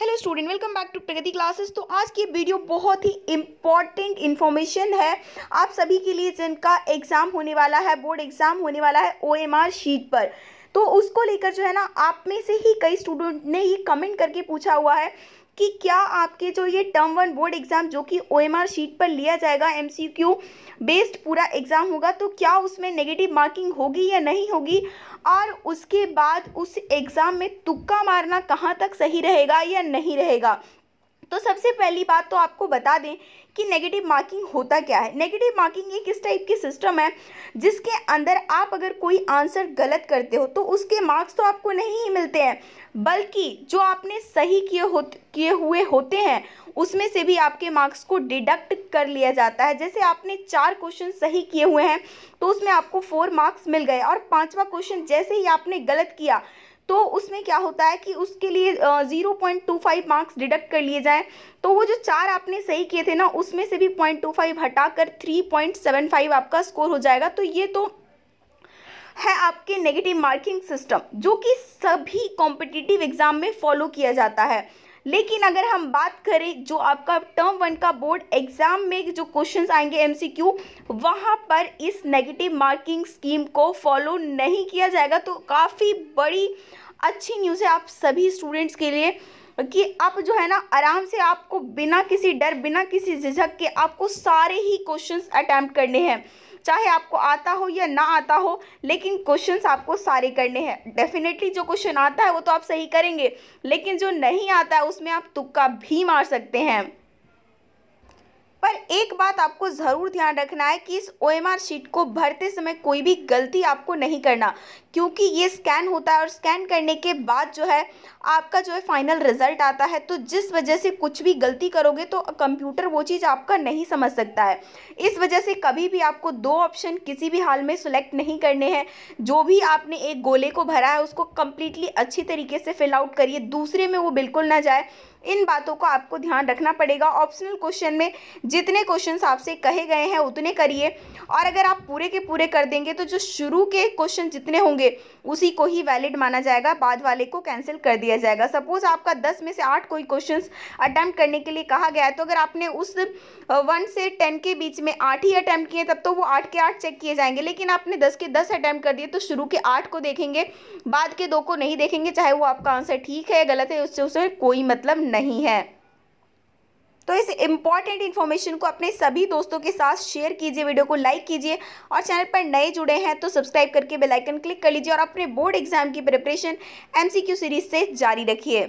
hello student welcome back to Pragati classes तो आज की वीडियो बहुत ही इम्पॉर्टेंट इन्फॉर्मेशन है आप सभी के लिए जिनका एग्ज़ाम होने वाला है बोर्ड एग्ज़ाम होने वाला है ओएमआर शीट पर तो उसको लेकर जो है ना आप में से ही कई स्टूडेंट ने ये कमेंट करके पूछा हुआ है कि क्या आपके जो ये टर्म वन बोर्ड एग्ज़ाम जो कि ओ शीट पर लिया जाएगा एम बेस्ड पूरा एग्ज़ाम होगा तो क्या उसमें नेगेटिव मार्किंग होगी या नहीं होगी और उसके बाद उस एग्ज़ाम में तुक्का मारना कहाँ तक सही रहेगा या नहीं रहेगा तो सबसे पहली बात तो आपको बता दें कि नेगेटिव मार्किंग होता क्या है नेगेटिव मार्किंग एक इस टाइप की सिस्टम है जिसके अंदर आप अगर कोई आंसर गलत करते हो तो उसके मार्क्स तो आपको नहीं ही मिलते हैं बल्कि जो आपने सही किए हो किए हुए होते हैं उसमें से भी आपके मार्क्स को डिडक्ट कर लिया जाता है जैसे आपने चार क्वेश्चन सही किए हुए हैं तो उसमें आपको फोर मार्क्स मिल गए और पाँचवा क्वेश्चन जैसे ही आपने गलत किया तो उसमें क्या होता है कि उसके लिए zero point two five marks deduct कर लिए जाएँ तो वो जो चार आपने सही किए थे ना उसमें से भी पॉइंट टू फाइव हटा कर थ्री पॉइंट सेवन फाइव आपका स्कोर हो जाएगा तो ये तो है आपके नेगेटिव मार्किंग सिस्टम जो कि सभी कॉम्पिटिटिव एग्ज़ाम में फॉलो किया जाता है लेकिन अगर हम बात करें जो आपका टर्म वन का बोर्ड एग्ज़ाम में जो क्वेश्चंस आएंगे एमसीक्यू वहाँ पर इस नेगेटिव मार्किंग स्कीम को फॉलो नहीं किया जाएगा तो काफ़ी बड़ी अच्छी न्यूज़ है आप सभी स्टूडेंट्स के लिए कि आप जो है ना आराम से आपको बिना किसी डर बिना किसी झिझक के आपको सारे ही क्वेश्चंस अटैम्प्ट करने हैं चाहे आपको आता हो या ना आता हो लेकिन क्वेश्चंस आपको सारे करने हैं डेफिनेटली जो क्वेश्चन आता है वो तो आप सही करेंगे लेकिन जो नहीं आता है उसमें आप तुक्का भी मार सकते हैं पर एक बात आपको ज़रूर ध्यान रखना है कि इस ओ शीट को भरते समय कोई भी गलती आपको नहीं करना क्योंकि ये स्कैन होता है और स्कैन करने के बाद जो है आपका जो है फाइनल रिजल्ट आता है तो जिस वजह से कुछ भी गलती करोगे तो कंप्यूटर वो चीज़ आपका नहीं समझ सकता है इस वजह से कभी भी आपको दो ऑप्शन किसी भी हाल में सिलेक्ट नहीं करने हैं जो भी आपने एक गोले को भरा है उसको कम्प्लीटली अच्छी तरीके से फिल आउट करिए दूसरे में वो बिल्कुल ना जाए इन बातों को आपको ध्यान रखना पड़ेगा ऑप्शनल क्वेश्चन में जितने क्वेश्चन आपसे कहे गए हैं उतने करिए और अगर आप पूरे के पूरे कर देंगे तो जो शुरू के क्वेश्चन जितने होंगे उसी को ही वैलिड माना जाएगा बाद वाले को कैंसिल कर दिया जाएगा सपोज आपका दस में से आठ कोई क्वेश्चन अटैम्प्ट करने के लिए कहा गया है तो अगर आपने उस वन से टेन के बीच में आठ ही अटैम्प्ट किए तब तो वो आठ के आठ चेक किए जाएंगे लेकिन आपने दस के दस अटैम्प्ट कर दिए तो शुरू के आठ को देखेंगे बाद के दो को नहीं देखेंगे चाहे वो आपका आंसर ठीक है गलत है उससे उसमें कोई मतलब नहीं नहीं है तो इस इम्पॉर्टेंट इन्फॉर्मेशन को अपने सभी दोस्तों के साथ शेयर कीजिए वीडियो को लाइक कीजिए और चैनल पर नए जुड़े हैं तो सब्सक्राइब करके बेल आइकन क्लिक कर लीजिए और अपने बोर्ड एग्जाम की प्रिपरेशन एमसीक्यू सीरीज से जारी रखिए